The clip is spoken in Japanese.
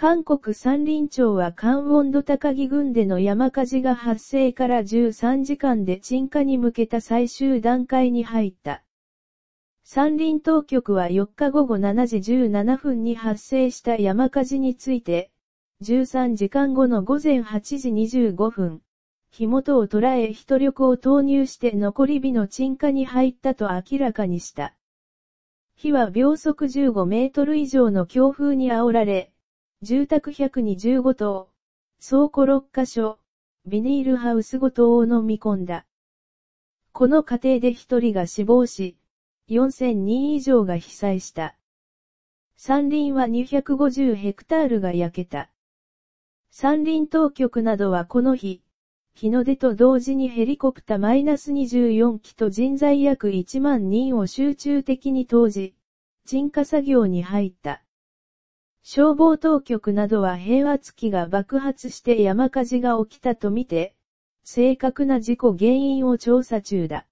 韓国山林町は関温度高木郡での山火事が発生から13時間で鎮火に向けた最終段階に入った。山林当局は4日午後7時17分に発生した山火事について、13時間後の午前8時25分、火元を捉え人力を投入して残り火の鎮火に入ったと明らかにした。火は秒速15メートル以上の強風に煽られ、住宅125棟、倉庫6箇所、ビニールハウスごとを飲み込んだ。この過程で1人が死亡し、4000人以上が被災した。山林は250ヘクタールが焼けた。山林当局などはこの日、日の出と同時にヘリコプター -24 機と人材約1万人を集中的に投じ、鎮火作業に入った。消防当局などは平和月が爆発して山火事が起きたとみて、正確な事故原因を調査中だ。